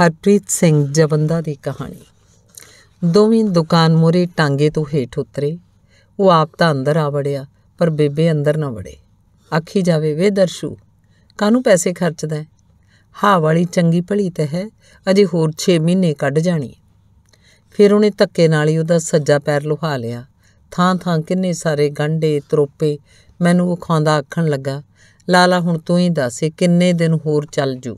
ਹਰਪ੍ਰੀਤ ਸਿੰਘ ਜਵੰਦਾ ਦੀ ਕਹਾਣੀ ਦੋਵੇਂ ਦੁਕਾਨ ਮੋਰੇ ਟਾਂਗੇ ਤੋਂ ਹੇਠ ਉਤਰੇ ਉਹ ਆਪ ਤਾਂ ਅੰਦਰ ਆ ਵੜਿਆ ਪਰ ਬੇਬੇ ਅੰਦਰ ਨਾ ਵੜੇ ਆਖੀ ਜਾਵੇ ਵੇ ਦਰਸ਼ੂ ਕਾਨੂੰ ਪੈਸੇ ਖਰਚਦਾ ਹੈ ਹਾ ਵਾਲੀ ਚੰਗੀ ਭਲੀ ਤੇ ਹੈ ਅਜੇ ਹੋਰ 6 ਮਹੀਨੇ ਕੱਢ ਜਾਣੀ ਫਿਰ ਉਹਨੇ ੱੱਕੇ ਨਾਲ ਹੀ ਉਹਦਾ ਸੱਜਾ ਪੈਰ ਲੁਹਾ ਲਿਆ ਥਾਂ ਥਾਂ ਕਿੰਨੇ ਸਾਰੇ ਗੰਢੇ ਤਰੋਪੇ ਮੈਨੂੰ ਉਹ ਖਾਂਦਾ ਆਖਣ ਲੱਗਾ ਲਾਲਾ ਹੁਣ ਤੂੰ ਹੀ ਦੱਸੇ ਕਿੰਨੇ ਦਿਨ ਹੋਰ ਚੱਲ ਜੂ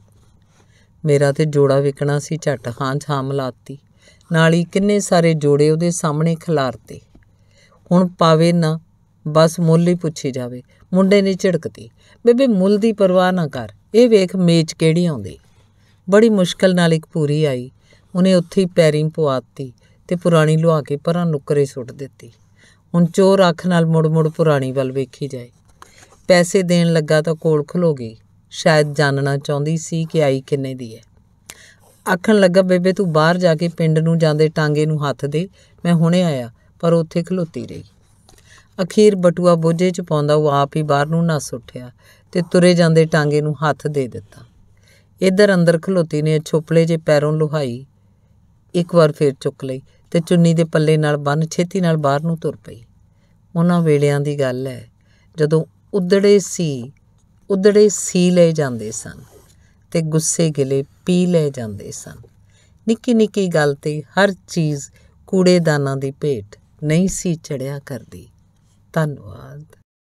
ਮੇਰਾ ਤੇ ਜੋੜਾ ਵਿਕਣਾ ਸੀ ਝੱਟ ਖਾਂ ਛਾਮ ਲਾਤੀ ਨਾਲ ਹੀ ਕਿੰਨੇ ਸਾਰੇ ਜੋੜੇ ਉਹਦੇ ਸਾਹਮਣੇ ਖਿਲਾਰਤੇ ਹੁਣ ਪਾਵੇ ਨਾ ਬਸ ਮੁੱਲ ਹੀ ਪੁੱਛੀ ਜਾਵੇ ਮੁੰਡੇ ਨੇ ਝਿੜਕਤੀ ਬੇਬੇ ਮੁੱਲ ਦੀ ਪਰਵਾਹ ਨਾ ਕਰ ਇਹ ਵੇਖ ਮੇਚ ਕਿਹੜੀ ਆਉਂਦੀ ਬੜੀ ਮੁਸ਼ਕਲ ਨਾਲ ਇੱਕ ਪੂਰੀ ਆਈ ਉਹਨੇ ਉੱਥੇ ਹੀ ਪੈਰੀਂ ਪਵਾਤੀ ਤੇ ਪੁਰਾਣੀ ਲੁਹਾ ਕੇ ਪਰਾਂ ਨੁਕਰੇ ਸੁੱਟ ਦਿੱਤੀ ਹੁਣ ਚੋਰ ਅੱਖ ਨਾਲ ਮੁੜ-ਮੁੜ ਪੁਰਾਣੀ ਵੱਲ ਵੇਖੀ ਜਾਏ ਪੈਸੇ ਦੇਣ ਲੱਗਾ ਤਾਂ ਕੋਲ ਖਲੋ ਗਈ ਸ਼ਾਇਦ ਜਾਣਨਾ ਚਾਹੁੰਦੀ ਸੀ ਕਿ ਆਈ ਕਿੰਨੇ ਦੀ ਹੈ ਆਖਣ ਲੱਗਾ ਬੇਬੇ ਤੂੰ ਬਾਹਰ ਜਾ ਕੇ ਪਿੰਡ ਨੂੰ ਜਾਂਦੇ ਟਾਂਗੇ ਨੂੰ ਹੱਥ ਦੇ ਮੈਂ ਹੁਣੇ ਆਇਆ ਪਰ ਉੱਥੇ ਖਲੋਤੀ ਰਹੀ ਅਖੀਰ ਬਟੂਆ ਬੋਝੇ 'ਚ ਪਾਉਂਦਾ ਉਹ ਆਪ ਹੀ ਬਾਹਰ ਨੂੰ ਨਾ ਉੱਠਿਆ ਤੇ ਤੁਰੇ ਜਾਂਦੇ ਟਾਂਗੇ ਨੂੰ ਹੱਥ ਦੇ ਦਿੱਤਾ ਇੱਧਰ ਅੰਦਰ ਖਲੋਤੀ ਨੇ ਛੋਪਲੇ ਜੇ ਪੈਰੋਂ ਲੁਹਾਈ ਇੱਕ ਵਾਰ ਫੇਰ ਚੁੱਕ ਲਈ ਤੇ ਚੁੰਨੀ ਦੇ ਪੱਲੇ ਨਾਲ ਬੰਨ ਛੇਤੀ ਨਾਲ ਬਾਹਰ ਨੂੰ ਤੁਰ ਪਈ ਉਹਨਾਂ ਵੇਲਿਆਂ ਦੀ ਗੱਲ ਹੈ ਜਦੋਂ ਉਦੜੇ ਸੀ ਉਦੜੇ ਸੀ ਲੈ ਜਾਂਦੇ ਸਨ ਤੇ ਗੁੱਸੇ ਗਿਲੇ ਪੀ ਲੈ ਜਾਂਦੇ ਸਨ ਨਿੱਕੀ ਨਿੱਕੀ ਗੱਲ ਤੇ ਹਰ ਚੀਜ਼ ਕੂੜੇਦਾਨਾਂ ਦੀ ਭੇਟ ਨਹੀਂ ਸੀ ਚੜਿਆ ਕਰਦੀ ਧੰਨਵਾਦ